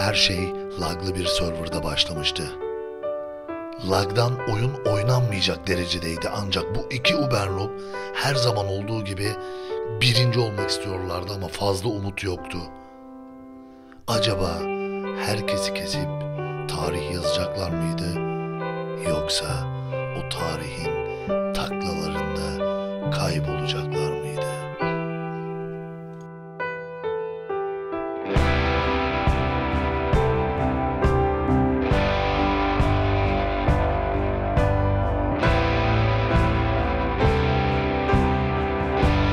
her şey laglı bir serverda başlamıştı. Lagdan oyun oynanmayacak derecedeydi ancak bu iki Uberloop her zaman olduğu gibi birinci olmak istiyorlardı ama fazla umut yoktu. Acaba herkesi kesip tarih yazacaklar mıydı? Yoksa o tarihin taklalarında kaybolacaklar?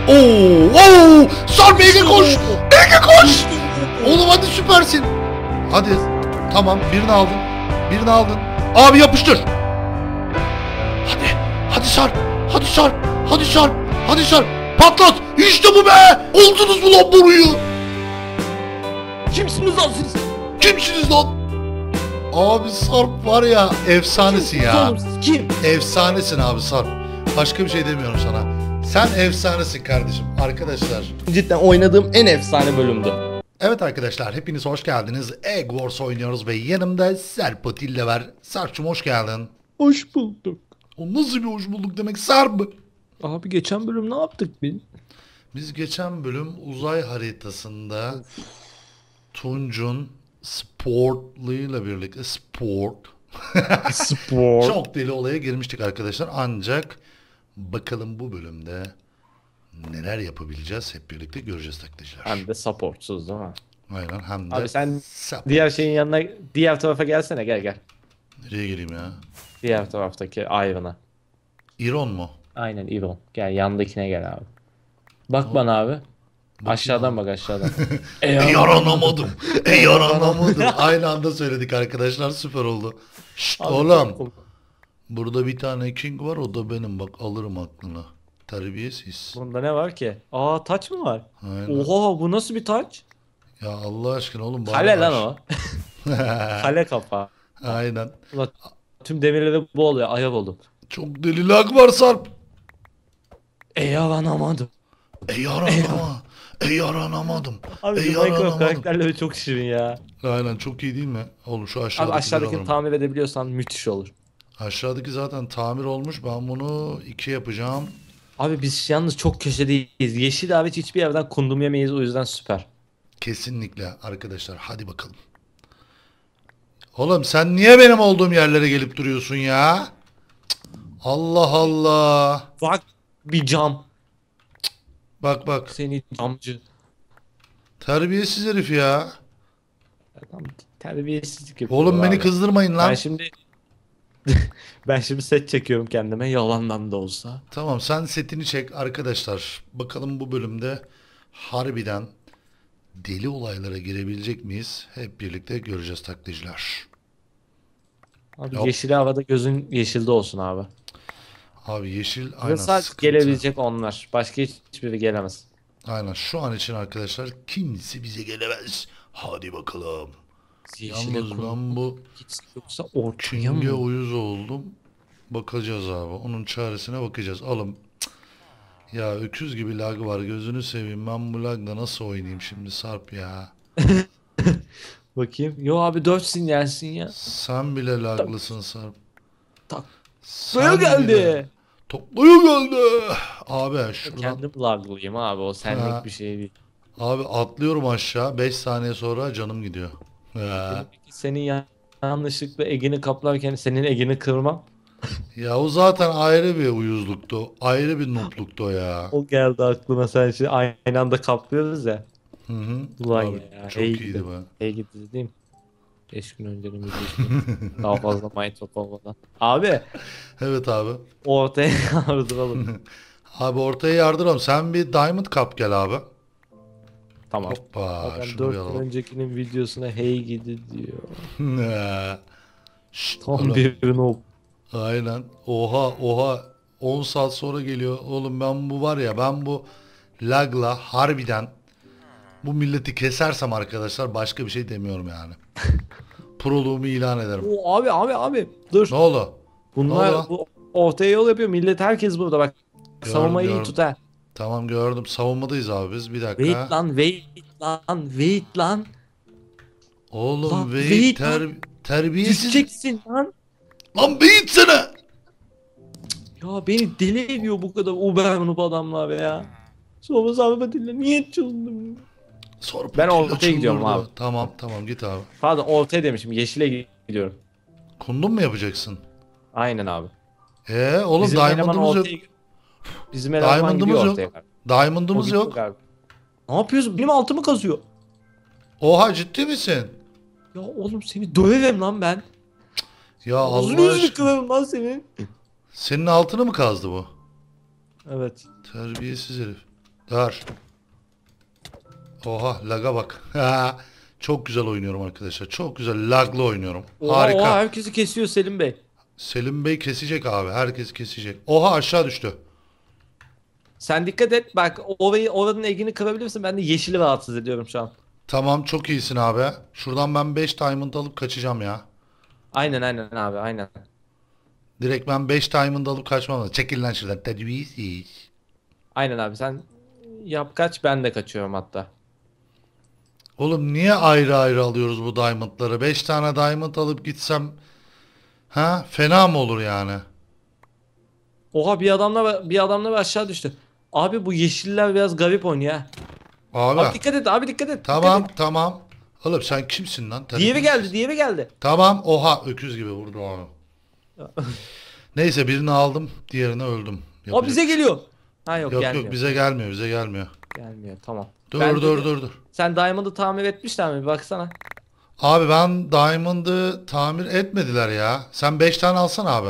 Oo, oo. Sarp Ege koş. Ege koş. Oğlum hadi süpersin. Hadi. Tamam birini aldın. Birini aldın. Abi yapıştır. Hadi. Hadi sar, Hadi sar, Hadi sar, Hadi sar. Patlat. İşte bu be. Oldunuz mu lan boruyu? Kimsiniz lan siz? Kimsiniz lan? Abi Sarp var ya efsanesin Kimsiniz ya. oğlum Kim? Efsanesin abi Sarp. Başka bir şey demiyorum sana. Sen efsanesin kardeşim arkadaşlar. Cidden oynadığım en efsane bölümdü. Evet arkadaşlar hepiniz hoş geldiniz. Egg Wars oynuyoruz ve yanımda Serp ile var. Sarp'cum hoş geldin. Hoş bulduk. O nasıl bir hoş bulduk demek Sarp? Abi geçen bölüm ne yaptık biz? Biz geçen bölüm uzay haritasında Tuncun sportlığıyla birlikte Sport Sport. Çok deli olaya girmiştik arkadaşlar ancak Bakalım bu bölümde neler yapabileceğiz hep birlikte göreceğiz taktikler. Hem de supportsuz değil mi? Aynen hem de Abi sen support. diğer şeyin yanına diğer tarafa gelsene gel gel. Nereye geleyim ya? Diğer taraftaki Iron'a. Iron mu? Aynen Iron. Gel yandakine gel abi. Bak tamam. bana abi. Bakayım aşağıdan abi. bak aşağıdan. Yaranamadım. E Yaranamadım. Aynı anda söyledik arkadaşlar süper oldu. Şşt abi, oğlum. Çok... Burada bir tane king var o da benim bak alırım aklına. Terbiyesiz. Bunda ne var ki? Aa taç mı var? Aynen. Oha bu nasıl bir taç? Ya Allah aşkına oğlum. bana Kale lan o. Kale kafa. Aynen. Ulan tüm demirleri bu oluyor. Ayav oldum. Çok deli lag var Sarp. Ey avanamadım. Ey yaranama. Ey yaranamadım. Abi Ey bu Minecraft karakterleri çok şirin ya. Aynen çok iyi değil mi? Oğlum şu Abi aşağıdakini tamir edebiliyorsan müthiş olur. Aşağıdaki zaten tamir olmuş. Ben bunu iki yapacağım. Abi biz yalnız çok köşedeyiz. Yeşil davet hiçbir yerden kundum yemeyiz o yüzden süper. Kesinlikle arkadaşlar hadi bakalım. Oğlum sen niye benim olduğum yerlere gelip duruyorsun ya? Allah Allah. Bak bir cam. Bak bak. Seni camcı. Terbiyesiz herif ya. Adam terbiyesizlik yapıyor. Oğlum beni abi. kızdırmayın lan. Ben şimdi ben şimdi set çekiyorum kendime yalandan da olsa. Tamam sen setini çek arkadaşlar. Bakalım bu bölümde harbiden deli olaylara girebilecek miyiz? Hep birlikte göreceğiz taklitçiler. Abi Yok. yeşil havada gözün yeşilde olsun abi. Abi yeşil aynen sıkıntı. gelebilecek onlar. Başka hiçbiri gelemez. Aynen şu an için arkadaşlar kimse bize gelemez. Hadi bakalım. Yeşile Yalnız ben bu gitsin yoksa Orçun'a mı? uyuz oldum. Bakacağız abi. Onun çaresine bakacağız. Alım. Ya öküz gibi lag var. Gözünü seveyim. Ben bu lagda nasıl oynayayım şimdi Sarp ya. Bakayım. Yo abi 4 sinyalsin ya. Sen bile laglısın Sarp. Tak. Sen Böyle bile- geldi. Topluyor geldi. Abi şuradan. Kendim laglıyım abi o senlik Ha. bir şey değil. Abi atlıyorum aşağı. 5 saniye sonra canım gidiyor. He. Senin yanlışlıkla egini kaplarken senin egini kırmam. Ya o zaten ayrı bir uyuzluktu. Ayrı bir nupluktu ya. O geldi aklıma sen şimdi aynı anda kaplıyoruz ya. Hı hı. Ulan Abi, ya. Çok iyi iyiydi be. İyi gitti değil mi? 5 gün önce de Daha fazla mindfuck olmadan. Abi. evet abi. Ortaya yardıralım. abi ortaya yardıralım. Sen bir Diamond Cup gel abi. Tamam. Hoppa Adam 4 bir öncekinin videosuna hey gidi diyor. Ne? Tam birini ok. Aynen. Oha oha 10 saat sonra geliyor. Oğlum ben bu var ya ben bu lagla harbiden bu milleti kesersem arkadaşlar başka bir şey demiyorum yani. Proluğumu ilan ederim. O abi abi abi dur. Ne oldu? Bunlar ne oldu? bu ortaya yol yapıyor. Millet herkes burada bak. Savunmayı iyi tut Tamam gördüm. Savunmadayız abi biz. Bir dakika. Wait lan wait lan wait lan. Oğlum lan, wait, wait ter lan. terbiyesiz. Düşeceksin lan. Lan wait sana. Ya beni deli ediyor bu kadar Ubermanup adamlar be ya. Sorma sarma dille niye çıldım? Sorma ben ortaya gidiyorum burada. abi. Tamam tamam git abi. Pardon ortaya demişim yeşile gidiyorum. Kundum mu yapacaksın? Aynen abi. Ee oğlum Bizim diamond'ımız yok. Ortaya... Bizim eleman yok. ortaya. Diamond'ımız yok. galiba. Ne yapıyorsun? Benim altımı kazıyor. Oha ciddi misin? Ya oğlum seni dövevem lan ben. Ya Uzun Allah yüzlü aşkına. kılarım lan seni. Senin altını mı kazdı bu? Evet. Terbiyesiz herif. Dar. Oha laga bak. Çok güzel oynuyorum arkadaşlar. Çok güzel laglı oynuyorum. Oha, Harika. Oha, herkesi kesiyor Selim Bey. Selim Bey kesecek abi. Herkesi kesecek. Oha aşağı düştü. Sen dikkat et bak orayı oranın egini kırabilirsin. Ben de yeşili rahatsız ediyorum şu an. Tamam çok iyisin abi. Şuradan ben 5 diamond alıp kaçacağım ya. Aynen aynen abi aynen. Direkt ben 5 diamond alıp kaçmam lazım. Çekil lan şuradan. Aynen abi sen yap kaç ben de kaçıyorum hatta. Oğlum niye ayrı ayrı alıyoruz bu diamondları? 5 tane diamond alıp gitsem ha fena mı olur yani? Oha bir adamla bir adamla aşağı düştü. Abi bu yeşiller biraz garip oynuyor Abi. abi dikkat et abi dikkat et. Tamam dikkat et. tamam. Oğlum sen kimsin lan? Tabii diğeri geldi diğeri geldi. Tamam oha öküz gibi vurdu onu. Neyse birini aldım diğerini öldüm. Yapacak. O bize şey geliyor. Ha yok, yok gelmiyor. Yok bize gelmiyor bize gelmiyor. Gelmiyor tamam. Dur ben dur de, dur dur. Sen Diamond'ı tamir etmişler mi? baksana. Abi ben Diamond'ı tamir etmediler ya. Sen 5 tane alsan abi.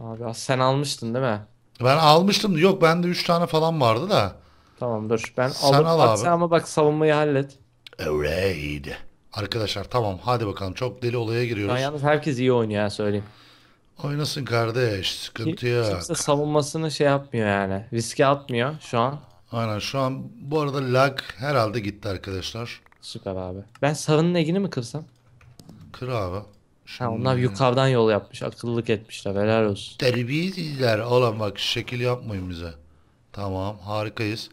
Abi sen almıştın değil mi? Ben almıştım. Yok bende 3 tane falan vardı da. Tamam dur. Ben Sen alırım. al abi. ama bak savunmayı hallet. Raid. Arkadaşlar tamam hadi bakalım çok deli olaya Şu an giriyoruz. yalnız herkes iyi oynuyor ya söyleyeyim. Oynasın kardeş Kim- sıkıntı yok. Kimse savunmasını şey yapmıyor yani. Riske atmıyor şu an. Aynen şu an bu arada lag herhalde gitti arkadaşlar. Süper abi. Ben sarının egini mi kırsam? Kır abi. Ha, onlar hmm. yukarıdan yol yapmış. Akıllılık etmişler. Helal olsun. Terbiyesizler. Oğlum bak şekil yapmayın bize. Tamam harikayız.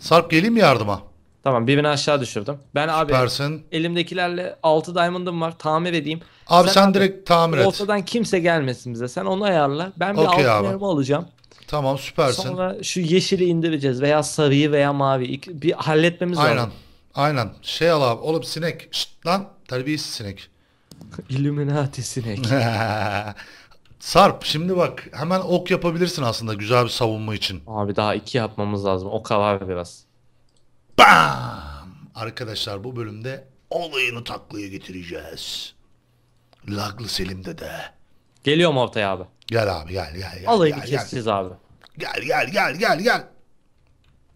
Sarp geleyim mi yardıma? Tamam birini aşağı düşürdüm. Ben abi Süpersin. elimdekilerle 6 diamond'ım var. Tamir edeyim. Abi sen, sen direkt tamir et. Ortadan kimse gelmesin bize. Sen onu ayarla. Ben bir okay altınlarımı alacağım. Tamam süpersin. Sonra şu yeşili indireceğiz veya sarıyı veya mavi. Bir halletmemiz Aynen. lazım. Aynen. Aynen. Şey al abi. Oğlum sinek. Şşt lan. Terbiyesiz sinek. Illuminati sinek. Sarp şimdi bak hemen ok yapabilirsin aslında güzel bir savunma için. Abi daha iki yapmamız lazım. Ok var biraz. Bam! Arkadaşlar bu bölümde olayını taklaya getireceğiz. Laglı Selim'de de. Geliyorum ortaya abi. Gel abi gel gel. gel Alayını gel, keseceğiz gel. abi. Gel gel gel gel gel.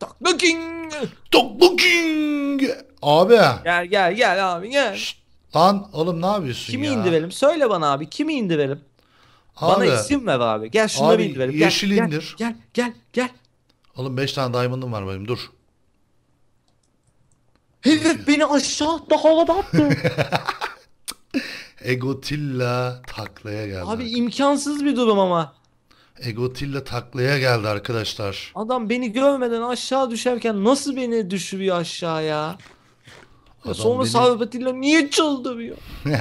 Takla King. Takla King. Abi. Gel gel gel abi gel. Şşt. Lan oğlum ne yapıyorsun kimi ya? Kimi indirelim? Söyle bana abi kimi indirelim? Abi, bana isim ver abi. Gel şunu abi, indirelim. Gel, yeşil gel, indir. Gel gel gel. Oğlum 5 tane diamond'ım var benim dur. Herif beni aşağı daha da attı. Egotilla taklaya geldi. Abi imkansız bir durum ama. Egotilla taklaya geldi arkadaşlar. Adam beni görmeden aşağı düşerken nasıl beni düşürüyor aşağıya? Adam Sonra beni... sahabetiyle niye çıldırıyor?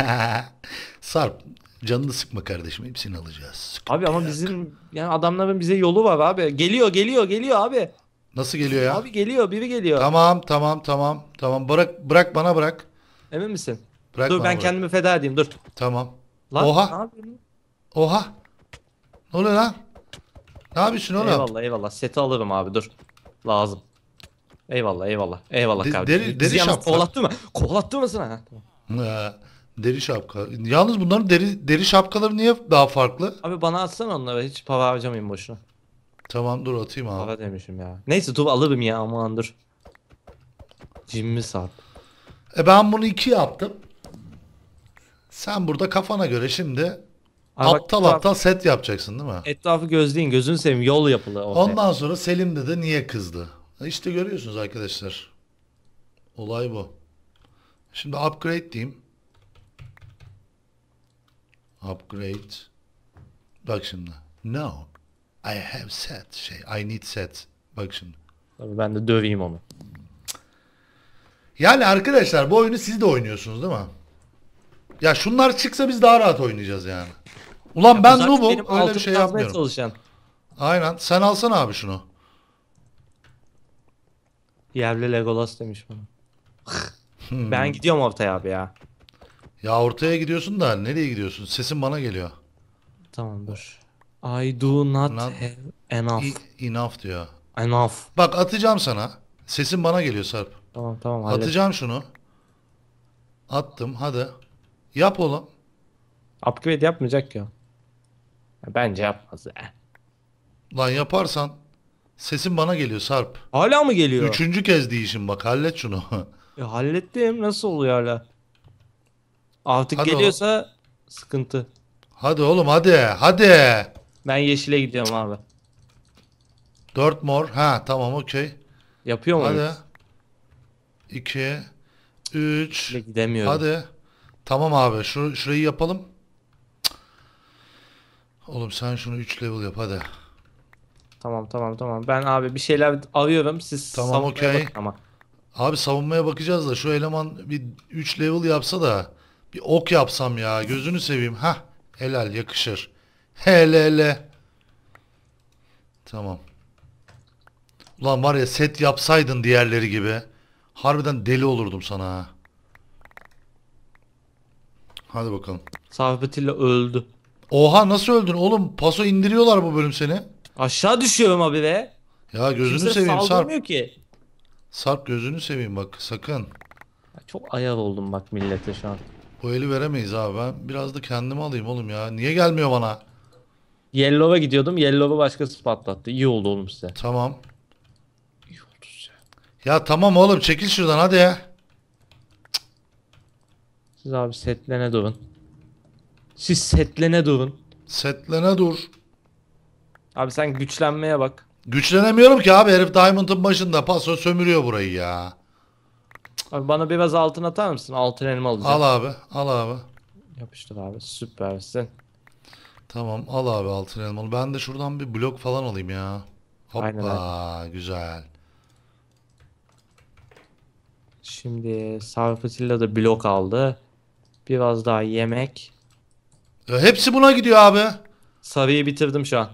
Sarp canını sıkma kardeşim hepsini alacağız. Sıkıntı abi ama yok. bizim yani adamların bize yolu var abi. Geliyor geliyor geliyor abi. Nasıl geliyor ya? Abi geliyor biri geliyor. Tamam tamam tamam tamam bırak bırak bana bırak. Emin misin? Bırak dur ben bırak. kendimi feda edeyim dur. Tamam. Lan, Oha. Ne Oha. Ne oluyor lan? Ne yapıyorsun oğlum? Eyvallah eyvallah seti alırım abi dur. Lazım. Eyvallah eyvallah. Eyvallah De- kardeşim. deri- Bizi deri yalnız şapka. kovalattı mı? Kovalattı mı sana? Ha, deri şapka. Yalnız bunların deri deri şapkaları niye daha farklı? Abi bana atsana onları hiç para harcamayayım boşuna. Tamam dur atayım abi. Para demişim ya. Neyse dur alırım ya aman dur. Cimmi saat. E ben bunu iki yaptım. Sen burada kafana göre şimdi Abi aptal etraf- aptal set yapacaksın değil mi? Etrafı gözleyin gözünü seveyim yol yapılı Ondan sonra Selim dedi niye kızdı? İşte görüyorsunuz arkadaşlar. Olay bu. Şimdi upgrade diyeyim. Upgrade. Bak şimdi. No. I have set şey. I need set. Bak şimdi. Tabii ben de döveyim onu. Yani arkadaşlar bu oyunu siz de oynuyorsunuz değil mi? Ya şunlar çıksa biz daha rahat oynayacağız yani. Ulan ya ben noobum öyle bir şey yapmıyorum. Aynen sen alsana abi şunu. Yerli Legolas demiş bana. Hmm. ben gidiyorum ortaya abi ya. Ya ortaya gidiyorsun da nereye gidiyorsun? Sesin bana geliyor. Tamam dur. I do not, not have enough. E enough diyor. Enough. Bak atacağım sana. Sesin bana geliyor Sarp. Tamam tamam. Hallet. Atacağım şunu. Attım hadi. Yap oğlum. Upgrade yapmayacak ya. Bence yapmaz ya. Lan yaparsan Sesin bana geliyor Sarp. Hala mı geliyor? Üçüncü kez değişim bak hallet şunu. E, hallettim nasıl oluyor hala? Artık Hadi geliyorsa oğlum. sıkıntı. Hadi oğlum hadi hadi. Ben yeşile gidiyorum abi. Dört mor. Ha tamam okey. Yapıyor mu? Hadi. İki. Üç. Bile gidemiyorum. Hadi. Tamam abi şu, şurayı yapalım. Oğlum sen şunu üç level yap hadi. Tamam tamam tamam. Ben abi bir şeyler alıyorum Siz Tamam, savunmaya okey. bakın ama. Abi savunmaya bakacağız da şu eleman bir 3 level yapsa da bir ok yapsam ya gözünü seveyim. ha helal yakışır. Hele hele. Tamam. Ulan var ya set yapsaydın diğerleri gibi. Harbiden deli olurdum sana ha. Hadi bakalım. Sarpatilla öldü. Oha nasıl öldün oğlum? Paso indiriyorlar bu bölüm seni. Aşağı düşüyorum abi be. Ya gözünü Kimse seveyim Sarp. ki. Sarp gözünü seveyim bak sakın. Ya çok ayar oldum bak millete şu an. Bu eli veremeyiz abi ben biraz da kendimi alayım oğlum ya. Niye gelmiyor bana? Yellow'a gidiyordum. Yellow'a başkası patlattı. İyi oldu oğlum size. Tamam. İyi oldu size. Ya tamam oğlum çekil şuradan hadi ya. Siz abi setlene durun. Siz setlene durun. Setlene dur. Abi sen güçlenmeye bak. Güçlenemiyorum ki abi herif Diamond'ın başında paso sömürüyor burayı ya. Abi bana biraz altın atar mısın? Altın elma alacağım. Al abi al abi. Yapıştır abi süpersin. Tamam al abi altın al. Ben de şuradan bir blok falan alayım ya. Hoppa Aynen güzel. Şimdi Sarpatilla da blok aldı. Biraz daha yemek. E, hepsi buna gidiyor abi. Sarıyı bitirdim şu an.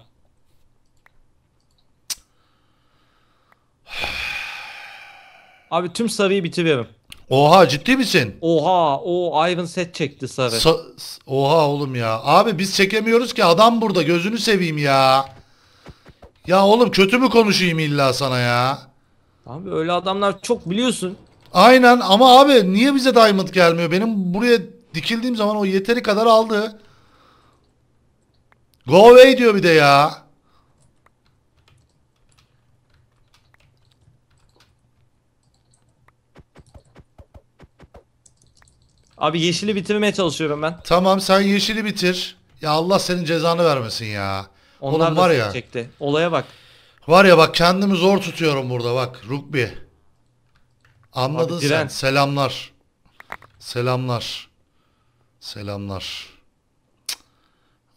Abi tüm sarıyı bitiriyorum. Oha ciddi misin? Oha o Iron Set çekti sarı. Sa Oha oğlum ya. Abi biz çekemiyoruz ki adam burada gözünü seveyim ya. Ya oğlum kötü mü konuşayım illa sana ya? Abi öyle adamlar çok biliyorsun. Aynen ama abi niye bize diamond gelmiyor? Benim buraya dikildiğim zaman o yeteri kadar aldı. Go away diyor bir de ya. Abi yeşili bitirmeye çalışıyorum ben. Tamam sen yeşili bitir. Ya Allah senin cezanı vermesin ya. Onlar Oğlum var ya. çekti. Olaya bak. Var ya bak kendimi zor tutuyorum burada bak. Rugby. Anladın Abi, sen. Selamlar. Selamlar. Selamlar.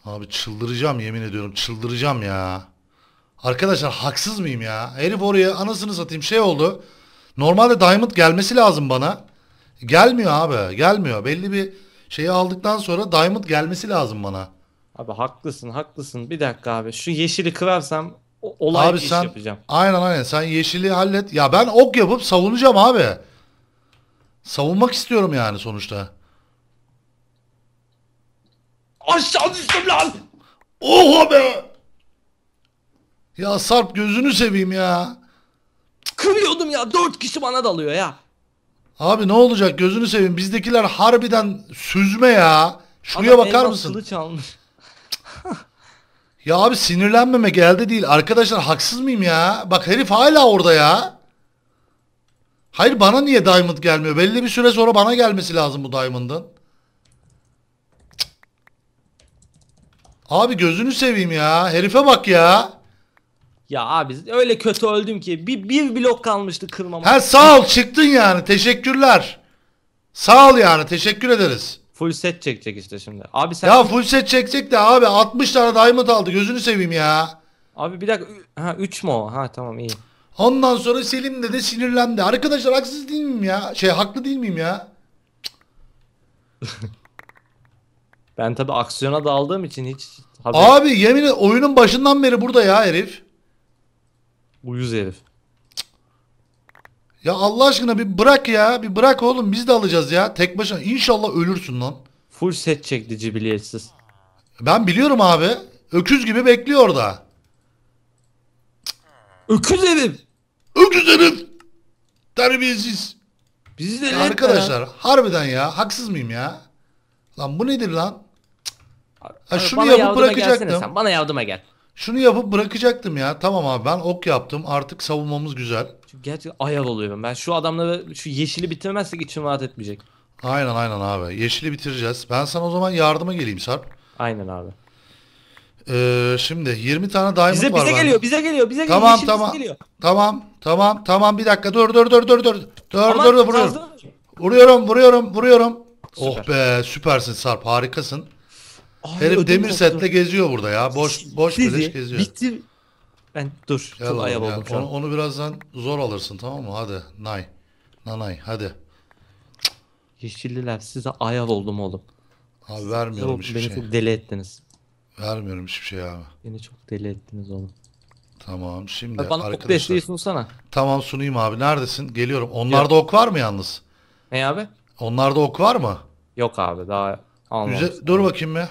Abi çıldıracağım yemin ediyorum. Çıldıracağım ya. Arkadaşlar haksız mıyım ya? Herif oraya anasını satayım şey oldu. Normalde Diamond gelmesi lazım bana. Gelmiyor abi. Gelmiyor. Belli bir şeyi aldıktan sonra Diamond gelmesi lazım bana. Abi haklısın haklısın. Bir dakika abi. Şu yeşili kırarsam olay abi bir sen, iş yapacağım. Aynen aynen. Sen yeşili hallet. Ya ben ok yapıp savunacağım abi. Savunmak istiyorum yani sonuçta. Aşağı düştüm lan. Oha be! Ya Sarp gözünü seveyim ya. Kırıyordum ya. Dört kişi bana dalıyor ya. Abi ne olacak gözünü seveyim bizdekiler harbiden süzme ya. Şuraya Adam bakar mısın? almış. ya abi sinirlenmeme geldi değil. Arkadaşlar haksız mıyım ya? Bak herif hala orada ya. Hayır bana niye diamond gelmiyor? Belli bir süre sonra bana gelmesi lazım bu diamond'ın. Abi gözünü seveyim ya. Herife bak ya. Ya abi öyle kötü öldüm ki bir, bir blok kalmıştı kırmama. Ha sağ ol çıktın yani teşekkürler. Sağ ol yani teşekkür ederiz. Full set çekecek işte şimdi. Abi sen Ya full set çekecek de abi 60 tane diamond aldı gözünü seveyim ya. Abi bir dakika ha 3 mu o? Ha tamam iyi. Ondan sonra Selim de de sinirlendi. Arkadaşlar haksız değil miyim ya? Şey haklı değil miyim ya? ben tabi aksiyona daldığım için hiç Abi yemin oyunun başından beri burada ya herif. Uyuz herif. Ya Allah aşkına bir bırak ya. Bir bırak oğlum biz de alacağız ya. Tek başına İnşallah ölürsün lan. Full set çekti cibiliyetsiz. Ben biliyorum abi. Öküz gibi bekliyor orada. Öküz herif. Öküz herif. Terbiyesiz. Bizi de Ya arkadaşlar ya. harbiden ya haksız mıyım ya? Lan bu nedir lan? Ha, şunu yapıp yardıma gelsene bırakacaktım. sen. Bana yardıma gel. Şunu yapıp bırakacaktım ya. Tamam abi ben ok yaptım. Artık savunmamız güzel. Çünkü gerçekten ayar oluyorum. Ben şu adamları şu yeşili bitirmezsek içim rahat etmeyecek. Aynen aynen abi. Yeşili bitireceğiz. Ben sana o zaman yardıma geleyim Sarp. Aynen abi. Ee, şimdi 20 tane diamond bize, var. Bize geliyor, bize geliyor, bize geliyor. Tamam, tamam. geliyor. Tamam, tamam, tamam. Bir dakika. Dur, dur, dur, dur, dur. Dur, Aman, dur, dur. Vuruyorum. vuruyorum, vuruyorum, vuruyorum. Oh Süper. Oh be, süpersin Sarp. Harikasın. Ay, Herif demir setle geziyor burada ya. Boş boş Dizi, beleş geziyor. Bitti. Ben dur. Gel çok ayıp oldum onu, onu birazdan zor alırsın tamam mı? Hadi. Nay. Nanay hadi. Yeşilliler size ayar oldum oğlum. Abi vermiyorum hiçbir beni şey. Beni çok deli ettiniz. Vermiyorum hiçbir şey abi. Beni çok deli ettiniz oğlum. Tamam şimdi Abi bana arkadaşlar. ok desteği sunsana. Tamam sunayım abi. Neredesin? Geliyorum. Onlarda Yok. ok var mı yalnız? Ne abi? Onlarda ok var mı? Yok abi daha almamıştım. Dur bakayım ya.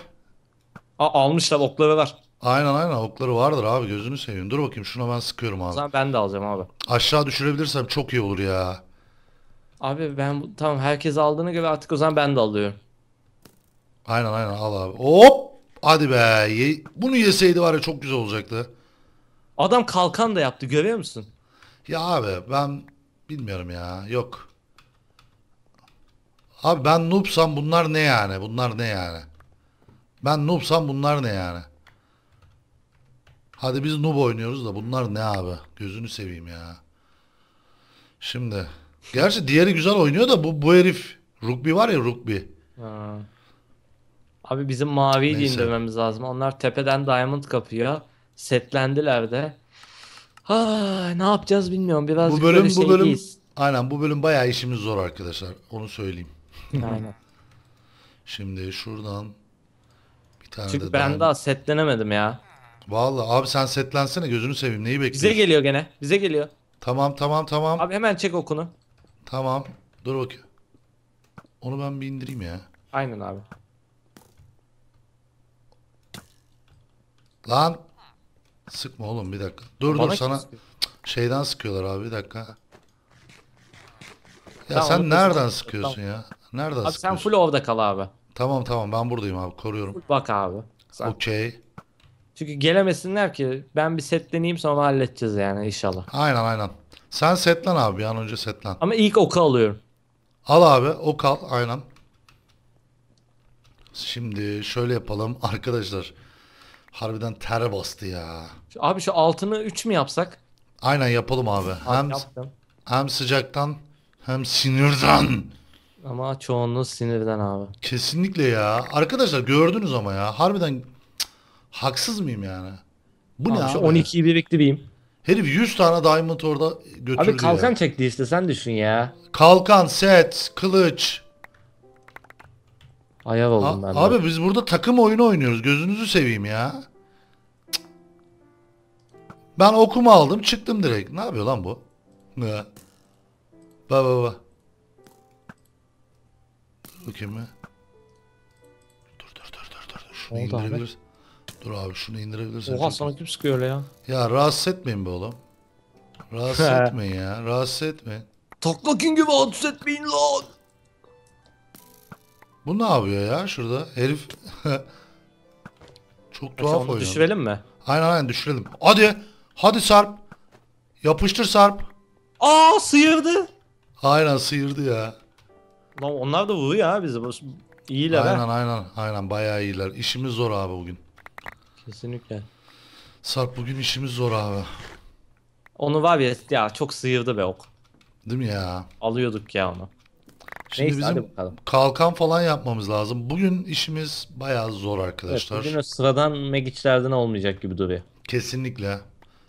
Aa, almışlar okları var. Aynen aynen okları vardır abi gözünü seveyim. Dur bakayım şuna ben sıkıyorum abi. O zaman ben de alacağım abi. Aşağı düşürebilirsem çok iyi olur ya. Abi ben tamam herkes aldığına göre artık o zaman ben de alıyorum. Aynen aynen al abi. Hop! Hadi be. Ye Bunu yeseydi var ya çok güzel olacaktı. Adam kalkan da yaptı görüyor musun? Ya abi ben bilmiyorum ya. Yok. Abi ben noobsam bunlar ne yani? Bunlar ne yani? Ben noobsam bunlar ne yani? Hadi biz noob oynuyoruz da bunlar ne abi? Gözünü seveyim ya. Şimdi. Gerçi diğeri güzel oynuyor da bu, bu herif. Rugby var ya rugby. Ha. Abi bizim mavi Neyse. lazım. Onlar tepeden diamond kapıyor. Setlendiler de. Ha, ah, ne yapacağız bilmiyorum. Biraz bu bölüm bu bölüm aynen bu bölüm bayağı işimiz zor arkadaşlar. Onu söyleyeyim. Aynen. Şimdi şuradan tane Çünkü ben daha, daha setlenemedim ya. Vallahi abi sen setlensene gözünü seveyim neyi bekliyorsun? Bize geliyor gene. Bize geliyor. Tamam tamam tamam. Abi hemen çek okunu. Tamam. Dur bakayım. Onu ben bir indireyim ya. Aynen abi. Lan. Sıkma oğlum bir dakika. Dur Bana dur sana sıkıyor? şeyden sıkıyorlar abi bir dakika. Ya tamam, sen nereden sıkıyorsun tamam. ya? Nereden abi sıkıyorsun? sen full ovda kal abi. Tamam tamam ben buradayım abi koruyorum. Bak abi. Sen- Okey. Çünkü gelemesinler ki ben bir setleneyim sonra halledeceğiz yani inşallah. Aynen aynen. Sen setlen abi bir an önce setlen. Ama ilk oku alıyorum. Al abi o kal aynen. Şimdi şöyle yapalım arkadaşlar. Harbiden ter bastı ya. Abi şu altını 3 mü yapsak? Aynen yapalım abi. Hem hem sıcaktan hem sinirden. Ama çoğunluğu sinirden abi. Kesinlikle ya. Arkadaşlar gördünüz ama ya. Harbiden cık, haksız mıyım yani? Bu Abi ne şu abi? 12'yi birlikte bireyim. Herif 100 tane diamond orada götürdü. Abi kalkan ya. çekti işte sen düşün ya. Kalkan, set, kılıç. Ayar oldum ben. de. Abi biz burada takım oyunu oynuyoruz. Gözünüzü seveyim ya. Ben okumu aldım çıktım direkt. Ne yapıyor lan bu? Ne? Ba ba ba. Dökeme. Dur dur dur dur dur. Şunu Oldu indirebilirsin. Dur abi şunu indirebilirsin. Oha sana kim sıkıyor öyle ya? Ya rahatsız etmeyin be oğlum. Rahatsız etme ya. Rahatsız etme. Takla gibi rahatsız etmeyin lan. Bu ne yapıyor ya şurada? Herif çok e, tuhaf oynuyor. düşürelim mi? Aynen aynen düşürelim. Hadi. Hadi Sarp. Yapıştır Sarp. Aa sıyırdı. Aynen sıyırdı ya. Lan onlar da vuruyor ha bizi. İyiler aynen, ha. Aynen aynen. Aynen bayağı iyiler. İşimiz zor abi bugün. Kesinlikle. Sarp bugün işimiz zor abi. Onu var ya, ya çok sıyırdı be ok. Değil mi ya? Alıyorduk ya onu. Şimdi Neyse, bizim kalkan falan yapmamız lazım. Bugün işimiz bayağı zor arkadaşlar. Evet, bugün sıradan magiclerden olmayacak gibi duruyor. Kesinlikle.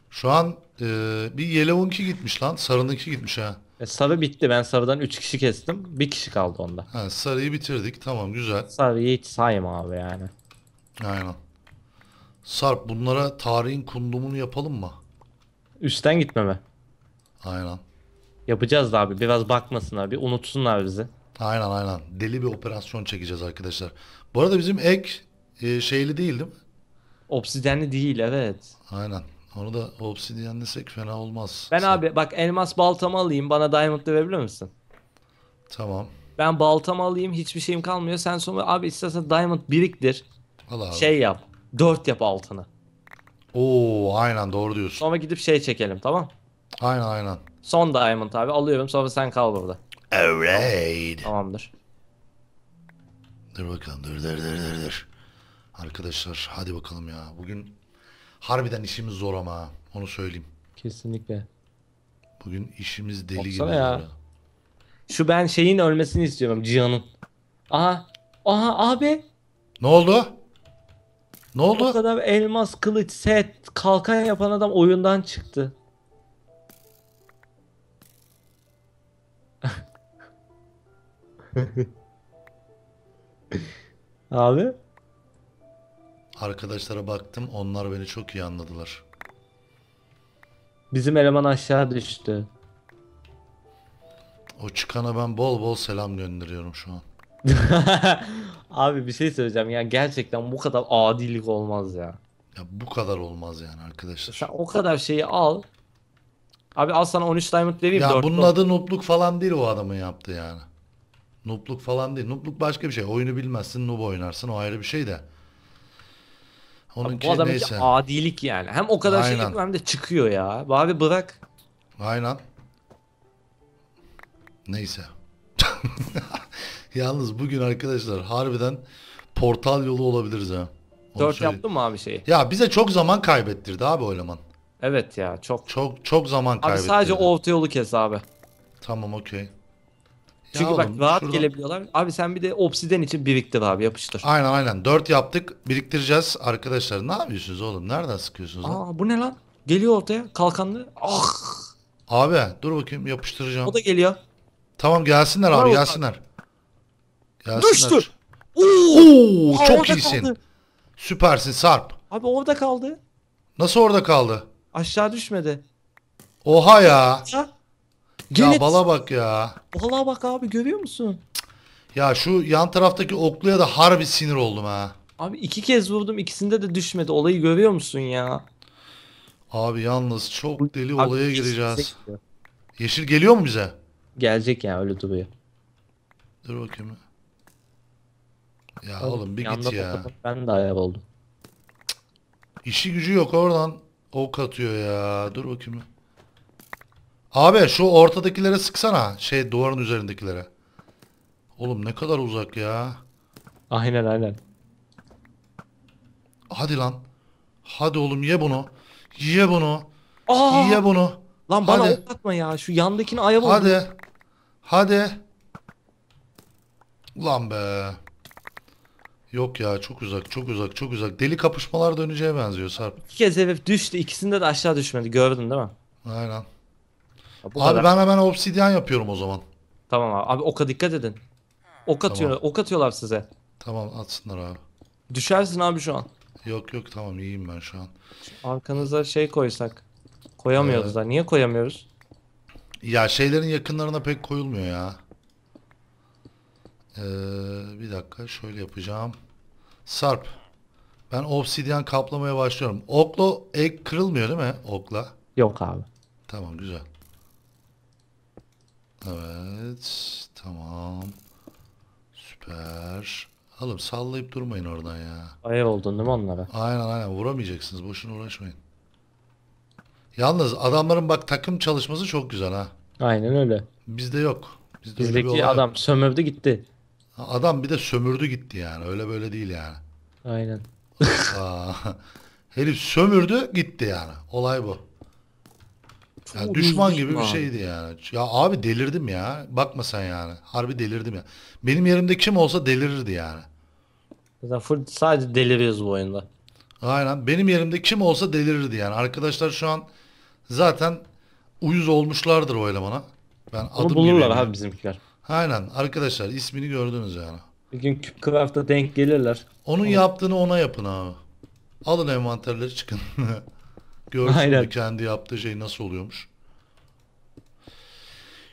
Şu an e, bir Yellow'unki gitmiş lan. Sarınınki gitmiş ha. E, sarı bitti. Ben sarıdan 3 kişi kestim. 1 kişi kaldı onda. Ha, sarıyı bitirdik. Tamam güzel. Sarıyı hiç sayma abi yani. Aynen. Sarp bunlara tarihin kundumunu yapalım mı? Üstten gitme gitmeme. Aynen. Yapacağız abi. Biraz bakmasınlar. Bir unutsunlar bizi. Aynen aynen. Deli bir operasyon çekeceğiz arkadaşlar. Bu arada bizim ek e, şeyli değil değil mi? Obsidenli değil evet. Aynen. Onu da obsidyenlesek fena olmaz. Ben Sen... abi bak elmas baltamı alayım bana diamond verebilir misin? Tamam. Ben baltamı alayım hiçbir şeyim kalmıyor. Sen sonra abi istersen diamond biriktir. Al abi. Şey yap. Dört yap altını. Oo aynen doğru diyorsun. Sonra gidip şey çekelim tamam? Aynen aynen. Son diamond abi alıyorum sonra sen kal burada. Alright. Tamamdır. Dur bakalım dur dur dur dur dur. Arkadaşlar hadi bakalım ya. Bugün Harbiden işimiz zor ama onu söyleyeyim. Kesinlikle. Bugün işimiz deli Baksana gibi. Ya. Zor. Şu ben şeyin ölmesini istiyorum Cihan'ın. Aha. Aha abi. Ne oldu? Ne oldu? O kadar elmas, kılıç, set, kalkan yapan adam oyundan çıktı. abi? Arkadaşlara baktım onlar beni çok iyi anladılar. Bizim eleman aşağı düştü. O çıkana ben bol bol selam gönderiyorum şu an. Abi bir şey söyleyeceğim ya gerçekten bu kadar adillik olmaz ya. Ya bu kadar olmaz yani arkadaşlar. Sen o kadar şeyi al. Abi al sana 13 diamond vereyim. Ya 4 bunun top. adı noobluk falan değil o adamın yaptığı yani. Noobluk falan değil. Noobluk başka bir şey. Oyunu bilmezsin noob oynarsın o ayrı bir şey de. Onun bu adamdaki neyse. adilik yani. Hem o kadar şey Aynen. şey yapıyor hem de çıkıyor ya. Abi bırak. Aynen. Neyse. Yalnız bugün arkadaşlar harbiden portal yolu olabiliriz ha. Dört 4 yaptın mı abi şeyi? Ya bize çok zaman kaybettirdi abi oylaman. Evet ya çok. Çok çok zaman abi kaybettirdi. Abi sadece orta yolu kes abi. Tamam okey. Çünkü ya bak oğlum, rahat şuradan... gelebiliyorlar. Abi sen bir de obsiden için biriktir abi yapıştır. Aynen aynen. Dört yaptık biriktireceğiz arkadaşlar. Ne yapıyorsunuz oğlum? Nereden sıkıyorsunuz? Aa bu ne lan? Geliyor ortaya kalkanlı. Ah. Abi dur bakayım yapıştıracağım. O da geliyor. Tamam gelsinler abi gelsinler. gelsinler. Düştür. Oo, Aa, çok iyisin. Kaldı. Süpersin Sarp. Abi orada kaldı. Nasıl orada kaldı? Aşağı düşmedi. Oha ya. ya. Gene... Ya bala bak ya. Bala bak abi görüyor musun? Ya şu yan taraftaki okluya da harbi sinir oldum ha. Abi iki kez vurdum ikisinde de düşmedi. Olayı görüyor musun ya? Abi yalnız çok deli abi, olaya gireceğiz. Yeşil geliyor mu bize? Gelecek ya öyle duruyor. Dur bakayım. Ya oğlum, oğlum bir git ya. ben de ayar oldum. İşi gücü yok oradan ok atıyor ya. Dur bakayım. Abi şu ortadakilere sıksana. Şey duvarın üzerindekilere. Oğlum ne kadar uzak ya. Aynen aynen. Hadi lan. Hadi oğlum ye bunu. Ye bunu. Aa! Ye bunu. Lan bana uzatma ya. Şu yandakini aya vurdu. Hadi. Hadi. Ulan be. Yok ya çok uzak çok uzak çok uzak. Deli kapışmalar döneceğe benziyor Sarp. İki kez hedef düştü. ikisinde de aşağı düşmedi. Gördün değil mi? Aynen. Bu abi kadar. ben hemen obsidyen yapıyorum o zaman. Tamam abi. Abi oka dikkat edin. Ok atıyor, ok atıyorlar size. Tamam atsınlar abi. Düşersin abi şu an. Yok yok tamam iyiyim ben şu an. Arkanıza şey koysak. Koyamıyoruz evet. da. Niye koyamıyoruz? Ya şeylerin yakınlarına pek koyulmuyor ya. Ee, bir dakika şöyle yapacağım. Sarp. Ben obsidyen kaplamaya başlıyorum. Okla ek kırılmıyor değil mi? Okla. Yok abi. Tamam güzel. Evet. Tamam. Süper. alım sallayıp durmayın oradan ya. Aya oldun değil mi onlara? Aynen aynen vuramayacaksınız. Boşuna uğraşmayın. Yalnız adamların bak takım çalışması çok güzel ha. Aynen öyle. Bizde yok. Bizde öyle bir Bizdeki adam yok. sömürdü gitti. Adam bir de sömürdü gitti yani. Öyle böyle değil yani. Aynen. Aa, herif sömürdü gitti yani. Olay bu. Yani düşman gibi bir şeydi yani. Ya abi delirdim ya. Bakma sen yani. Harbi delirdim ya. Benim yerimde kim olsa delirirdi yani. Zaten sadece deliriyoruz bu oyunda. Aynen. Benim yerimde kim olsa delirirdi yani. Arkadaşlar şu an zaten uyuz olmuşlardır o elemana. Ben Onu adım bulurlar abi yani. bizimkiler. Aynen. Arkadaşlar ismini gördünüz yani. Bir gün Craft'a denk gelirler. Onun Onu... yaptığını ona yapın abi. Alın envanterleri çıkın. Görsün Aynen. de kendi yaptığı şey nasıl oluyormuş.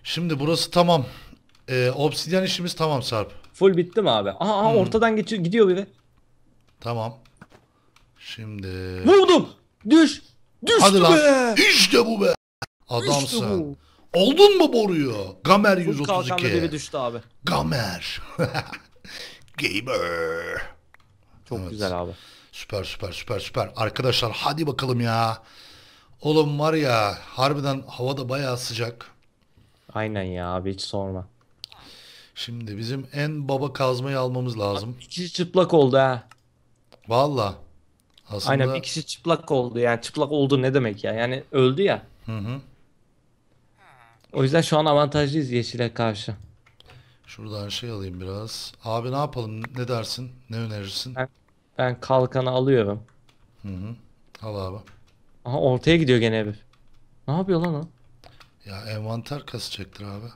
Şimdi burası tamam. Ee, obsidyen işimiz tamam Sarp. Full bitti mi abi? Aha, aha hmm. ortadan geçiyor, gidiyor de. Tamam. Şimdi... Vurdum. Düş! Düş Hadi be! İşte bu be! Adamsın. İşte bu. Oldun mu boruyu? Gamer 132. Bu düştü abi. Gamer. Gamer. Çok evet. güzel abi. Süper süper süper süper. Arkadaşlar hadi bakalım ya. Oğlum var ya harbiden hava da bayağı sıcak. Aynen ya abi hiç sorma. Şimdi bizim en baba kazmayı almamız lazım. Bir kişi çıplak oldu ha. Valla. Aslında... Aynen bir kişi çıplak oldu yani çıplak oldu ne demek ya yani öldü ya. Hı hı. O yüzden şu an avantajlıyız yeşile karşı. Şuradan şey alayım biraz. Abi ne yapalım ne dersin ne önerirsin? Ben ben kalkanı alıyorum. Hı hı. Al abi. Aha ortaya gidiyor gene herif. Ne yapıyor lan o? Ya envanter kasacaktır abi.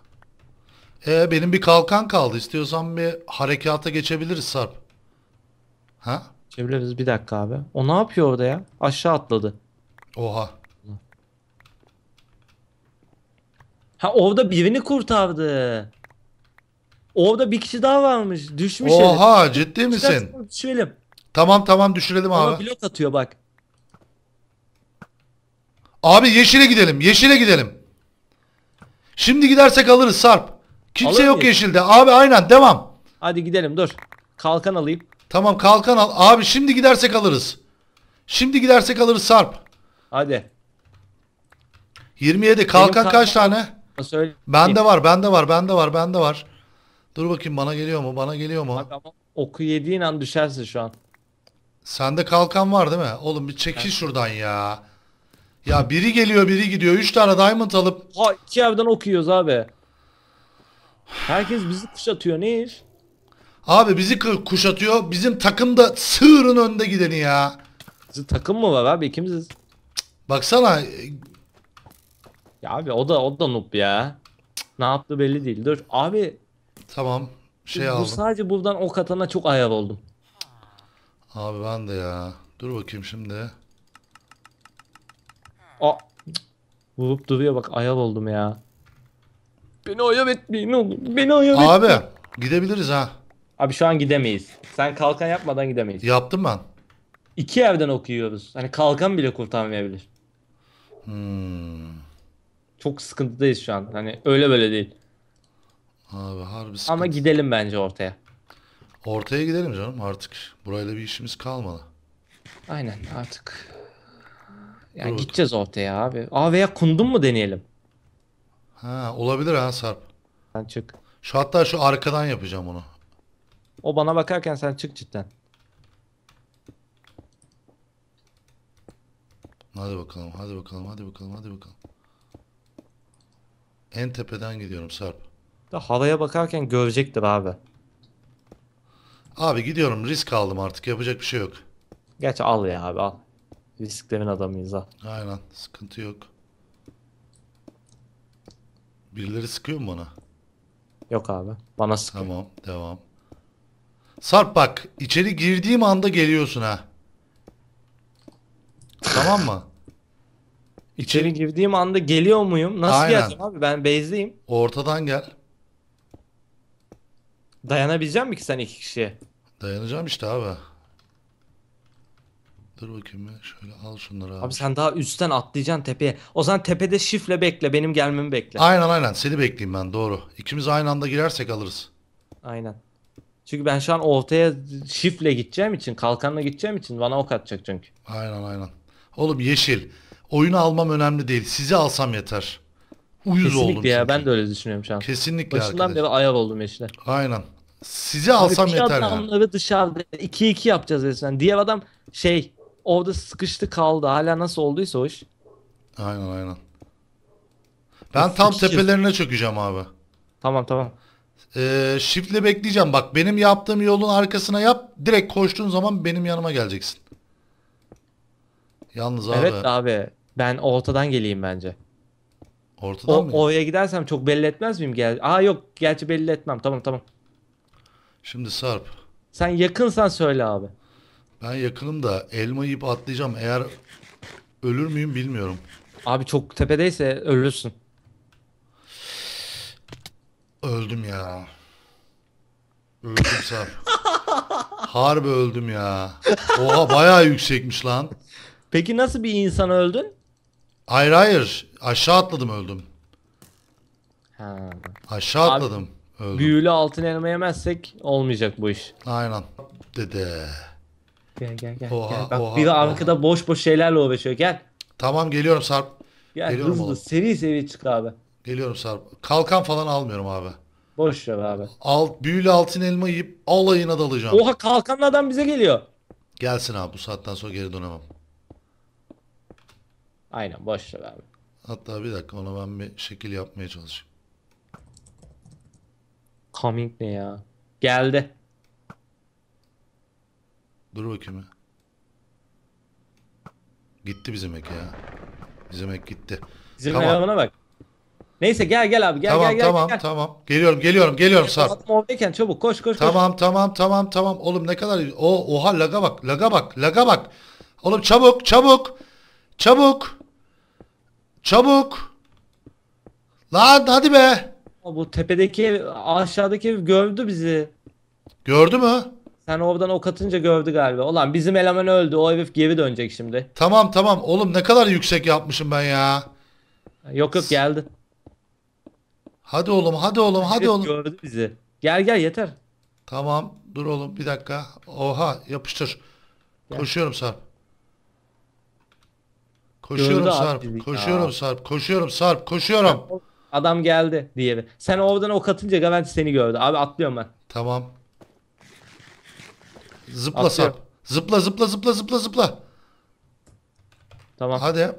Ee benim bir kalkan kaldı. İstiyorsan bir harekata geçebiliriz Sarp. Ha? Geçebiliriz bir dakika abi. O ne yapıyor orada ya? Aşağı atladı. Oha. Ha orada birini kurtardı. Orada bir kişi daha varmış. Düşmüş. Oha herif. ciddi misin? Düşelim. Tamam tamam düşürelim Ama abi. blok atıyor bak. Abi yeşile gidelim. Yeşile gidelim. Şimdi gidersek alırız Sarp. Kimse Alır yok mıyız? yeşilde. Abi aynen devam. Hadi gidelim dur. Kalkan alayım. Tamam kalkan al. Abi şimdi gidersek alırız. Şimdi gidersek alırız Sarp. Hadi. 27 kalkan kalkan- kaç tane? Söyle. Bende var, bende var, bende var, bende var. Dur bakayım bana geliyor mu? Bana geliyor mu? Bak ama oku yediğin an düşersin şu an. Sende kalkan var değil mi? Oğlum bir çekil şuradan ya. Ya biri geliyor biri gidiyor. 3 tane diamond alıp. Ha iki evden okuyoruz abi. Herkes bizi kuşatıyor ne iş? Abi bizi kuşatıyor. Bizim takım da sığırın önde gideni ya. Bizim takım mı var abi ikimiziz. Baksana. Ya abi o da o da noob ya. Ne yaptı belli değil. Dur abi Tamam. Şey bu aldım. sadece buradan ok atana çok ayar oldum. Abi ben de ya. Dur bakayım şimdi. Aa, vurup duruyor bak ayar oldum ya. Beni ayar etmeyin oğlum. Beni ayar etmeyin. Abi gidebiliriz ha. Abi şu an gidemeyiz. Sen kalkan yapmadan gidemeyiz. Yaptım ben. İki evden okuyoruz. Hani kalkan bile kurtarmayabilir. Hmm. Çok sıkıntıdayız şu an. Hani öyle böyle değil. Abi harbi sıkıntı. Ama gidelim bence ortaya. Ortaya gidelim canım artık. Burayla bir işimiz kalmadı. Aynen artık. Yani Dur gideceğiz bakalım. ortaya abi. Aa veya kundum mu deneyelim? Ha olabilir ha Sarp. Sen çık. Şu hatta şu arkadan yapacağım onu. O bana bakarken sen çık cidden. Hadi bakalım, hadi bakalım, hadi bakalım, hadi bakalım. En tepeden gidiyorum Sarp. Da havaya bakarken görecektir abi. Abi gidiyorum risk aldım artık yapacak bir şey yok. Geç al ya abi al. Risklerin adamıyız ha. Aynen sıkıntı yok. Birileri sıkıyor mu bana? Yok abi. Bana sıkıyor. Tamam devam. Sarp bak içeri girdiğim anda geliyorsun ha. tamam mı? İçeri girdiğim anda geliyor muyum? Nasıl Aynen. geleceğim abi? Ben base'deyim. Ortadan gel. Dayanabilecek misin ki sen iki kişiye? Dayanacağım işte abi. Dur bakayım ben Şöyle al şunları abi. Abi sen daha üstten atlayacaksın tepeye. O zaman tepede şifle bekle. Benim gelmemi bekle. Aynen aynen. Seni bekleyeyim ben. Doğru. İkimiz aynı anda girersek alırız. Aynen. Çünkü ben şu an ortaya şifle gideceğim için, kalkanla gideceğim için bana ok atacak çünkü. Aynen aynen. Oğlum yeşil. Oyunu almam önemli değil. Sizi alsam yeter. Uyuz Kesinlikle oldum ya. çünkü. Ben de öyle düşünüyorum şu an. Kesinlikle Başından arkadaş. beri ayar oldum yeşile. Aynen. Sizi alsam Karşı yeter adamları yani. dışarıda 2-2 yapacağız resmen. Diğer adam şey orada sıkıştı kaldı. Hala nasıl olduysa o iş. Aynen aynen. Ben tam tepelerine çökeceğim abi. Tamam tamam. Ee, shift'le bekleyeceğim. Bak benim yaptığım yolun arkasına yap. Direkt koştuğun zaman benim yanıma geleceksin. Yalnız abi. Evet abi. Ben ortadan geleyim bence. Ortadan o, mı? Oraya gidersem çok belli etmez miyim? Gel Aa yok. Gerçi belli etmem. Tamam tamam. Şimdi Sarp. Sen yakınsan söyle abi. Ben yakınım da elma yiyip atlayacağım. Eğer ölür müyüm bilmiyorum. Abi çok tepedeyse ölürsün. Öldüm ya. Öldüm Sarp. Harbi öldüm ya. Oha bayağı yüksekmiş lan. Peki nasıl bir insan öldün? Hayır hayır. Aşağı atladım öldüm. Ha. Aşağı Abi- atladım. Öldüm. Büyülü altın elma yemezsek olmayacak bu iş. Aynen. Dede. Gel gel gel. Oha, gel. Bak oha, biri arkada oha. boş boş şeylerle uğraşıyor. Gel. Tamam geliyorum Sarp. Gel geliyorum hızlı oğlum. seri seri çık abi. Geliyorum Sarp. Kalkan falan almıyorum abi. Boş ver abi. Alt büyülü altın elma yiyip alayına dalacağım. Oha kalkanlı adam bize geliyor. Gelsin abi bu saatten sonra geri dönemem. Aynen boş ver abi. Hatta bir dakika ona ben bir şekil yapmaya çalışayım. Coming ne ya? Geldi. Dur bakayım. ya. Gitti bizim ek ya. Bizim ek gitti. Bizim Tamam. elemana bak. Neyse gel gel abi gel tamam gel gel. tamam gel. tamam. Geliyorum geliyorum geliyorum sar. Atma oradayken çabuk koş koş koş. Tamam tamam tamam tamam. Oğlum ne kadar o oha laga bak laga bak laga bak. Oğlum çabuk çabuk. Çabuk. Çabuk. Lan hadi be. Bu tepedeki ev, aşağıdaki ev gövdü bizi. Gördü mü? Sen oradan ok atınca gövdü galiba. Ulan bizim eleman öldü. O evif geri dönecek şimdi. Tamam tamam. Oğlum ne kadar yüksek yapmışım ben ya. Yok yok geldi. Hadi oğlum hadi oğlum hadi oğlum. gördü bizi. Gel gel yeter. Tamam dur oğlum bir dakika. Oha yapıştır. Gel. Koşuyorum Sarp. Koşuyorum Gördü abi Sarp. Koşuyorum Sarp. Koşuyorum Sarp. Koşuyorum. Adam geldi diye. Sen oradan ok atınca Gavent seni gördü. Abi atlıyorum ben. Tamam. Zıpla Atlıyorum. sap. Zıpla zıpla zıpla zıpla zıpla. Tamam. Hadi.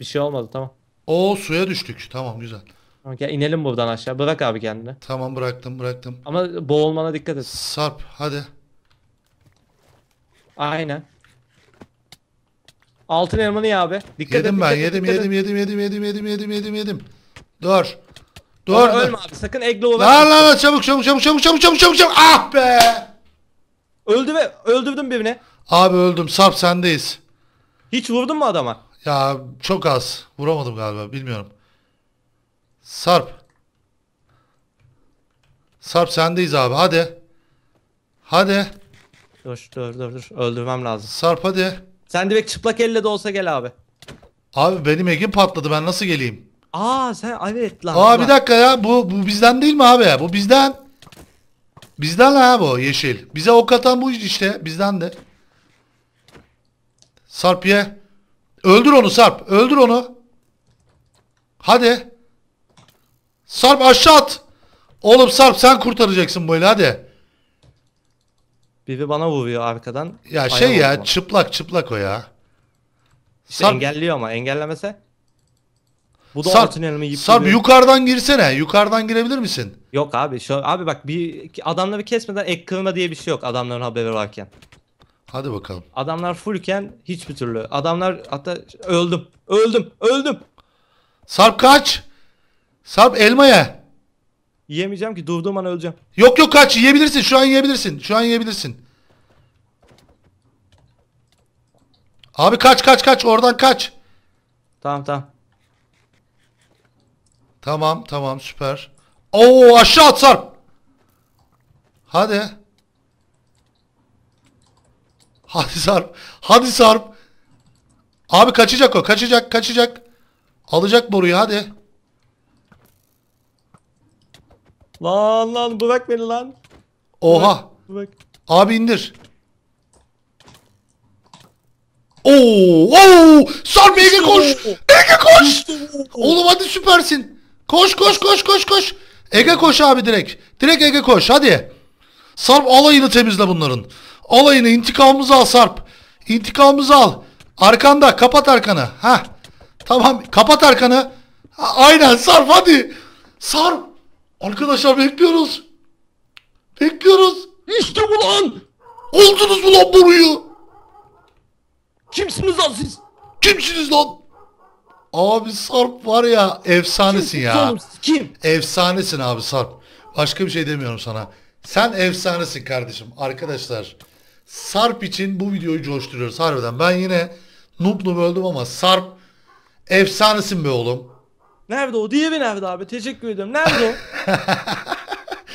Bir şey olmadı tamam. O suya düştük. Tamam güzel. Tamam, gel inelim buradan aşağı. Bırak abi kendini. Tamam bıraktım bıraktım. Ama boğulmana dikkat et. Sarp hadi. Aynen. Altın elmanı ya abi. Dikkat et. yedim ben dikkat et, yedim et. yedim yedim yedim yedim yedim yedim yedim yedim. Dur. Dur. Ölme abi sakın Eglow'u ver. Lan lan lan çabuk çabuk çabuk çabuk çabuk çabuk çabuk çabuk. Ah be. Öldü ve öldürdüm birini. Abi öldüm. Sarp sendeyiz. Hiç vurdun mu adama? Ya çok az. Vuramadım galiba. Bilmiyorum. Sarp. Sarp sendeyiz abi. Hadi. Hadi. Dur dur dur dur. Öldürmem lazım. Sarp hadi. Sen direkt çıplak elle de olsa gel abi. Abi benim egim patladı. Ben nasıl geleyim? Aa sen evet lan. Aa bir dakika ya bu, bu bizden değil mi abi? Bu bizden. Bizden ha bu yeşil. Bize ok atan bu işte bizden de. Sarp ye. Öldür onu Sarp. Öldür onu. Hadi. Sarp aşağı at. Oğlum Sarp sen kurtaracaksın böyle hadi. Biri bana vuruyor arkadan. Ya şey Ayağım ya olma. çıplak çıplak o ya. İşte Sarp engelliyor ama engellemese. Bu da Sarp, elimi yiyip Sarp yukarıdan girsene. Yukarıdan girebilir misin? Yok abi. Şu, abi bak bir adamları kesmeden ek kırma diye bir şey yok adamların haberi varken. Hadi bakalım. Adamlar fullken hiçbir türlü. Adamlar hatta öldüm. Öldüm. Öldüm. Sarp kaç. Sarp elma ye. Yiyemeyeceğim ki durduğum an öleceğim. Yok yok kaç yiyebilirsin. Şu an yiyebilirsin. Şu an yiyebilirsin. Abi kaç kaç kaç oradan kaç. Tamam tamam. Tamam tamam süper. Oo aşağı at Sarp. Hadi. Hadi Sarp. Hadi Sarp. Abi kaçacak o. Kaçacak kaçacak. Alacak boruyu hadi. Lan lan bırak beni lan. Oha. Bırak, bırak. Abi indir. Oo, oo! Sarp Ege koş. Ege koş. Oğlum hadi süpersin. Koş koş koş koş koş. Ege koş abi direkt. Direkt Ege koş hadi. Sarp alayını temizle bunların. Alayını intikamımızı al Sarp. İntikamımızı al. Arkanda kapat arkanı. Ha. Tamam kapat arkanı. Ha, aynen Sarp hadi. Sarp. Arkadaşlar bekliyoruz. Bekliyoruz. İşte bu lan. Oldunuz mu lan boruyu? Kimsiniz lan siz? Kimsiniz lan? Abi Sarp var ya efsanesin ya. Kim? Efsanesin abi Sarp. Başka bir şey demiyorum sana. Sen efsanesin kardeşim. Arkadaşlar Sarp için bu videoyu coşturuyoruz harbiden. Ben yine Nublu öldüm ama Sarp efsanesin be oğlum. Nerede o? Diye nerede abi? Teşekkür ediyorum. Nerede o?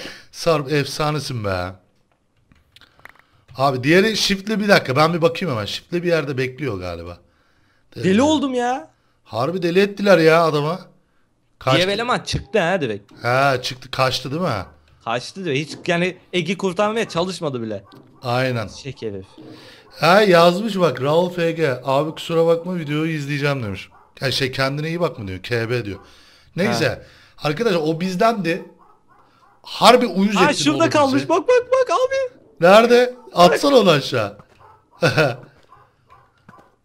Sarp efsanesin be. Abi diğeri Shiftle bir dakika ben bir bakayım hemen. Shiftle bir yerde bekliyor galiba. Deli, Deli oldum ya. Harbi deli ettiler ya adama. Kaçtı. Diyev çıktı ha direkt. He çıktı kaçtı değil mi? Kaçtı diyor. Hiç yani Egi kurtarmaya çalışmadı bile. Aynen. Şek herif. Ha yazmış bak Raul FG. Abi kusura bakma videoyu izleyeceğim demiş. Yani şey kendine iyi bakma diyor. KB diyor. Neyse. Ha. Arkadaşlar o bizdendi. Harbi uyuz ha, ettin şurada kalmış. Bak bak bak abi. Nerede? Atsana onu aşağı.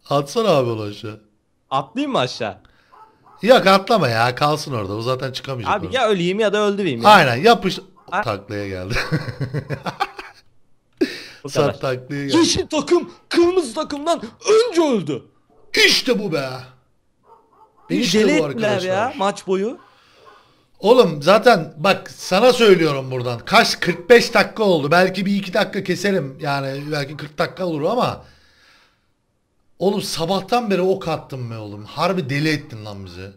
Atsana abi onu aşağı. Atlayayım mı aşağı? Yok atlama ya kalsın orada o zaten çıkamayacak. Abi orada. ya öleyim ya da öldüreyim. Ya. Aynen yapış. A taklaya geldi. Sen taklaya geldi. Yeşil takım kırmızı takımdan önce öldü. İşte bu be. Beni işte deli bu ettiler ya maç boyu. Oğlum zaten bak sana söylüyorum buradan. Kaç 45 dakika oldu. Belki bir iki dakika keserim. Yani belki 40 dakika olur ama Oğlum sabahtan beri ok attın mı oğlum. Harbi deli ettin lan bizi.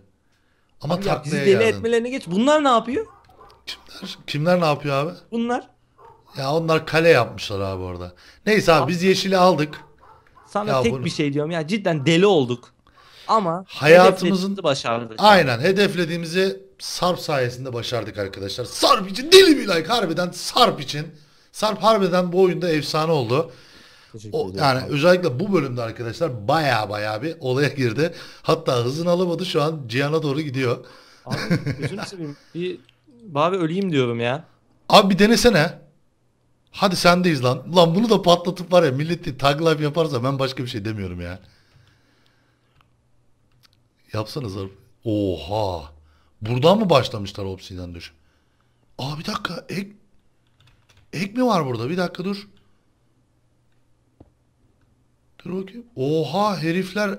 Ama abi taklaya bizi deli geldin. etmelerine geç. Bunlar ne yapıyor? Kimler, kimler ne yapıyor abi? Bunlar. Ya onlar kale yapmışlar abi orada. Neyse abi, abi biz yeşili aldık. Sana ya tek bunu... bir şey diyorum ya cidden deli olduk. Ama hayatımızın başardık. Aynen hedeflediğimizi Sarp sayesinde başardık arkadaşlar. Sarp için deli bir like harbiden Sarp için. Sarp harbiden bu oyunda efsane oldu. O, yani özellikle bu bölümde arkadaşlar baya baya bir olaya girdi. Hatta hızını alamadı şu an Cihan'a doğru gidiyor. Abi Bir Babi öleyim diyorum ya. Abi bir denesene. Hadi sen de izlan. Lan bunu da patlatıp var ya milleti tag life yaparsa ben başka bir şey demiyorum ya. Yapsanız abi. Oha. Buradan mı başlamışlar Obsidian düşün? Aa bir dakika ek ek mi var burada? Bir dakika dur. Dur bakayım. Oha herifler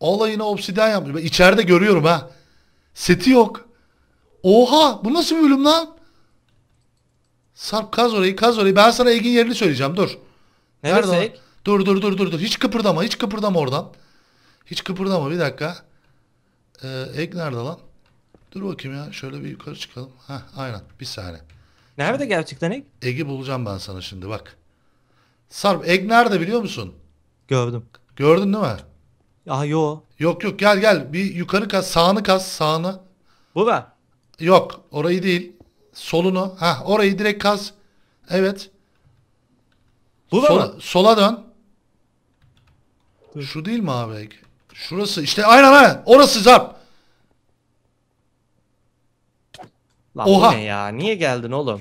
alayına obsidyen yapmış. Ben içeride görüyorum ha. Seti yok. Oha bu nasıl bir bölüm lan? Sarp kaz orayı kaz orayı. Ben sana Egin yerini söyleyeceğim dur. Nerede? Dur dur dur dur dur. Hiç kıpırdama hiç kıpırdama oradan. Hiç kıpırdama bir dakika. Ee, Egg nerede lan? Dur bakayım ya şöyle bir yukarı çıkalım. Heh aynen bir saniye. Nerede gerçekten Egg? Egg'i bulacağım ben sana şimdi bak. Sarp Egg nerede biliyor musun? Gördüm. Gördün değil mi? Aha yok. Yok yok gel gel bir yukarı kas sağını kas sağını. Bu da. Yok orayı değil. Solunu. Ha orayı direkt kas. Evet. Bu da sola, mı? Sola dön. Dur. Şu değil mi abi Egg? Şurası işte aynen aynen orası Sarp. Lan Oha. ne ya? Niye geldin oğlum?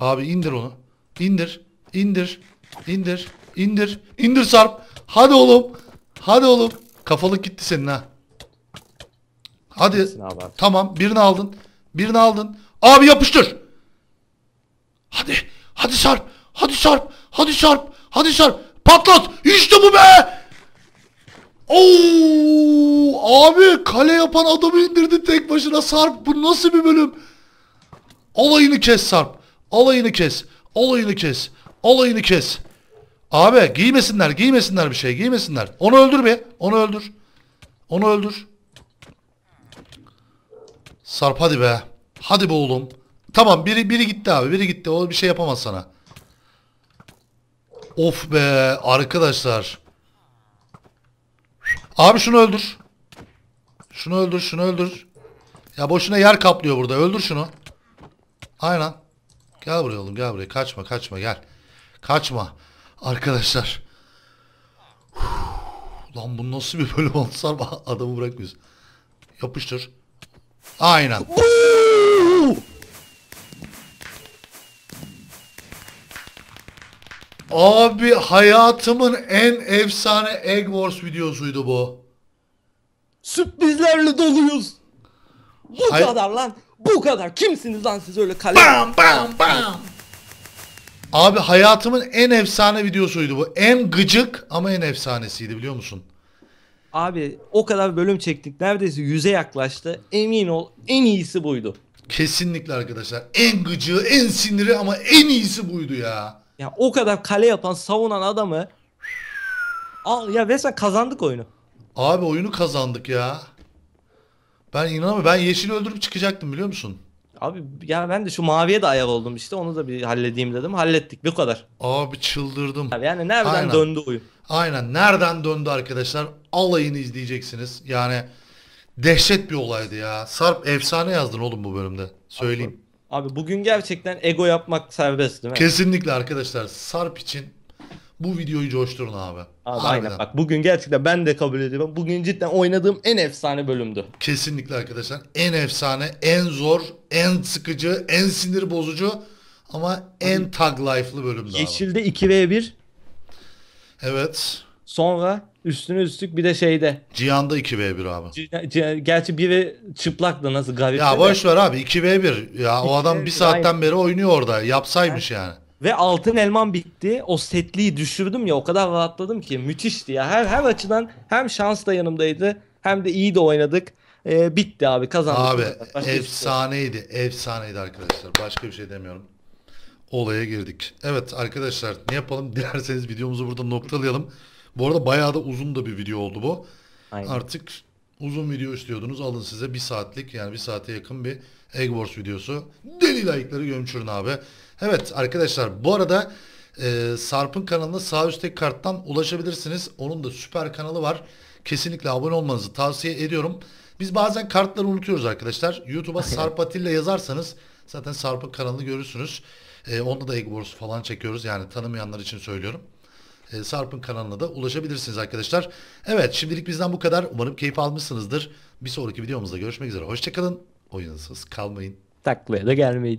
Abi indir onu. İndir. İndir. indir, indir, indir Sarp. Hadi oğlum. Hadi oğlum. Kafalık gitti senin ha. Hadi. Tamam. Birini aldın. Birini aldın. Abi yapıştır. Hadi. Hadi Sarp. Hadi Sarp. Hadi Sarp. Hadi Sarp. Patlat. İşte bu be. Oo abi kale yapan adamı indirdi tek başına Sarp. Bu nasıl bir bölüm? Alayını kes Sarp. Alayını kes. Alayını kes. Olayını kes. Abi giymesinler giymesinler bir şey giymesinler. Onu öldür be. Onu öldür. Onu öldür. Sarp hadi be. Hadi be oğlum. Tamam biri biri gitti abi. Biri gitti. O bir şey yapamaz sana. Of be arkadaşlar. Abi şunu öldür. Şunu öldür, şunu öldür. Ya boşuna yer kaplıyor burada. Öldür şunu. Aynen. Gel buraya oğlum, gel buraya. Kaçma, kaçma gel. Kaçma. Arkadaşlar. Uf, lan bu nasıl bir bölüm olsa adamı bırakmıyoruz. Yapıştır. Aynen. Abi hayatımın en efsane Egg Wars videosuydu bu. Sürprizlerle doluyuz. Bu Hay kadar lan. Bu kadar. Kimsiniz lan siz öyle kalem? Bam bam bam. Abi hayatımın en efsane videosuydu bu. En gıcık ama en efsanesiydi biliyor musun? Abi o kadar bölüm çektik. Neredeyse yüze yaklaştı. Emin ol en iyisi buydu. Kesinlikle arkadaşlar. En gıcığı, en siniri ama en iyisi buydu ya. Ya o kadar kale yapan, savunan adamı al ya resmen kazandık oyunu. Abi oyunu kazandık ya. Ben inanamıyorum. Ben yeşil öldürüp çıkacaktım biliyor musun? Abi ya ben de şu maviye de ayağı oldum işte onu da bir halledeyim dedim. Hallettik bu kadar. Abi çıldırdım. Abi yani nereden Aynen. döndü oyun? Aynen nereden döndü arkadaşlar alayını izleyeceksiniz. Yani dehşet bir olaydı ya. Sarp efsane yazdın oğlum bu bölümde. Söyleyeyim. Abi, abi bugün gerçekten ego yapmak serbest değil mi? Kesinlikle arkadaşlar Sarp için bu videoyu coşturun abi. Abi Harbiden. aynen bak bugün gerçekten ben de kabul ediyorum. Bugün cidden oynadığım en efsane bölümdü. Kesinlikle arkadaşlar en efsane, en zor, en sıkıcı, en sinir bozucu ama en tag life'lı bölümdü Yeşilde abi. 2v1. Evet. Sonra üstüne üstlük bir de şeyde. Cihan'da 2v1 abi. C- C- gerçi biri çıplaktı nasıl garip. Ya boş ver abi 2v1. Ya o adam bir saatten beri oynuyor orada. Yapsaymış yani. Ve altın elman bitti. O setliği düşürdüm ya o kadar rahatladım ki. Müthişti ya. Her her açıdan hem şans da yanımdaydı hem de iyi de oynadık. Ee, bitti abi kazandık. Abi şey efsaneydi. Şey. Efsaneydi arkadaşlar. Başka bir şey demiyorum. Olaya girdik. Evet arkadaşlar ne yapalım? Dilerseniz videomuzu burada noktalayalım. Bu arada bayağı da uzun da bir video oldu bu. Aynen. Artık uzun video istiyordunuz. Alın size bir saatlik yani bir saate yakın bir Egg Wars videosu. Deli like'ları gömçürün abi. Evet arkadaşlar bu arada e, Sarp'ın kanalına sağ üstteki karttan ulaşabilirsiniz. Onun da süper kanalı var. Kesinlikle abone olmanızı tavsiye ediyorum. Biz bazen kartları unutuyoruz arkadaşlar. YouTube'a Sarp Atilla yazarsanız zaten Sarp'ın kanalını görürsünüz. E, onda da egg wars falan çekiyoruz. Yani tanımayanlar için söylüyorum. E, Sarp'ın kanalına da ulaşabilirsiniz arkadaşlar. Evet şimdilik bizden bu kadar. Umarım keyif almışsınızdır. Bir sonraki videomuzda görüşmek üzere. Hoşçakalın. Oyunsuz kalmayın. Taklaya da gelmeyin.